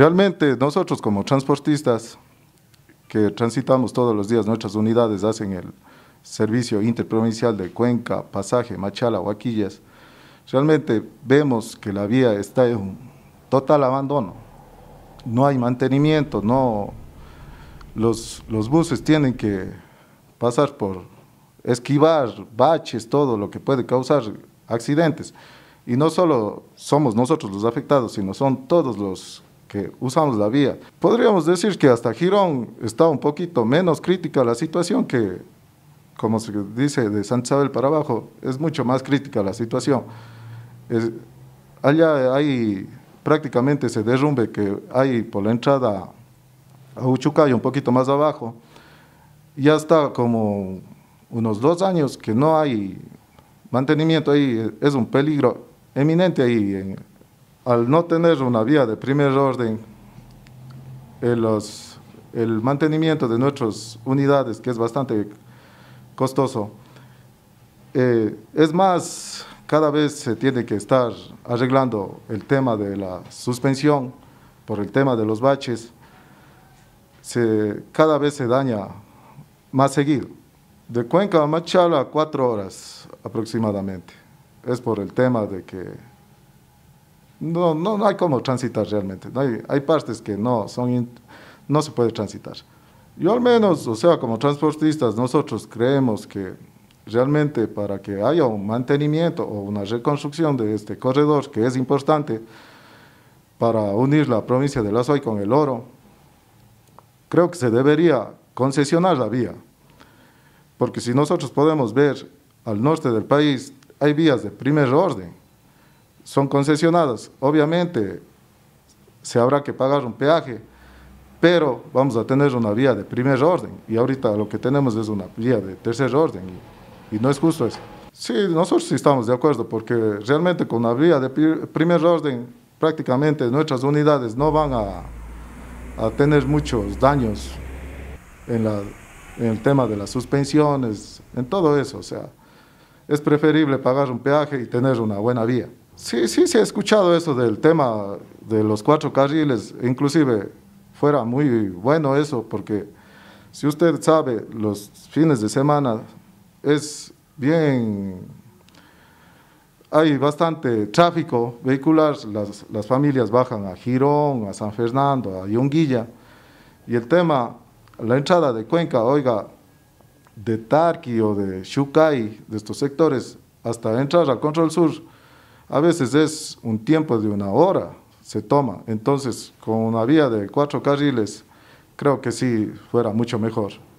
Realmente nosotros como transportistas que transitamos todos los días, nuestras unidades hacen el servicio interprovincial de Cuenca, Pasaje, Machala, Huaquillas, realmente vemos que la vía está en total abandono. No hay mantenimiento, no los, los buses tienen que pasar por esquivar baches, todo lo que puede causar accidentes. Y no solo somos nosotros los afectados, sino son todos los que usamos la vía. Podríamos decir que hasta Girón está un poquito menos crítica la situación que, como se dice, de San Isabel para abajo, es mucho más crítica la situación. allá hay prácticamente ese derrumbe que hay por la entrada a Uchucayo, un poquito más abajo, ya está como unos dos años que no hay mantenimiento ahí, es un peligro eminente ahí en, al no tener una vía de primer orden, eh, el mantenimiento de nuestras unidades, que es bastante costoso, eh, es más, cada vez se tiene que estar arreglando el tema de la suspensión por el tema de los baches, cada vez se daña más seguido. De Cuenca a Machala, cuatro horas aproximadamente. Es por el tema de que no, no, hay cómo transitar realmente. Hay, hay partes que no, son, no se puede transitar. Yo al menos, o sea, como transportistas, nosotros creemos que realmente para que haya un mantenimiento o una reconstrucción de este corredor, que es importante para unir la provincia de Lazoy con el oro, creo que se debería concesionar la vía. Porque si nosotros podemos ver al norte del país, hay vías de primer orden son concesionadas. Obviamente se habrá que pagar un peaje, pero vamos a tener una vía de primer orden y ahorita lo que tenemos es una vía de tercer orden y, no es justo eso. Sí, nosotros sí estamos de acuerdo porque realmente con la vía de primer orden prácticamente nuestras unidades no van a, tener muchos daños en el tema de las suspensiones, en todo eso, o sea, es preferible pagar un peaje y tener una buena vía. Sí, sí, se ha escuchado eso del tema de los cuatro carriles, inclusive fuera muy bueno eso, porque si usted sabe, los fines de semana es bien, hay bastante tráfico vehicular, las, familias bajan a Girón, a San Fernando, a Yunguilla y el tema, la entrada de Cuenca, oiga, de Tarqui o de Xucay, de estos sectores, hasta entrar al Control Sur, a veces es un tiempo de una hora se toma. Entonces, con una vía de cuatro carriles, creo que sí fuera mucho mejor.